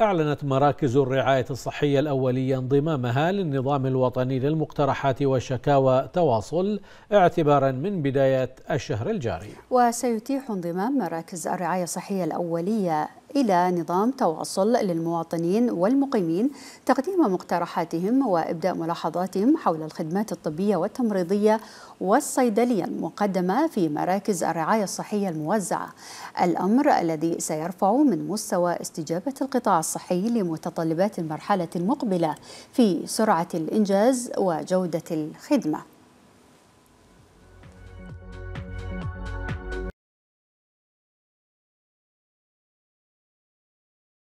أعلنت مراكز الرعاية الصحية الأولية انضمامها للنظام الوطني للمقترحات والشكاوى تواصل اعتبارا من بداية الشهر الجاري وسيتيح انضمام مراكز الرعاية الصحية الأولية إلى نظام تواصل للمواطنين والمقيمين تقديم مقترحاتهم وإبداء ملاحظاتهم حول الخدمات الطبية والتمريضية والصيدلية المقدمة في مراكز الرعاية الصحية الموزعة الأمر الذي سيرفع من مستوى استجابة القطاع الصحي لمتطلبات المرحلة المقبلة في سرعة الإنجاز وجودة الخدمة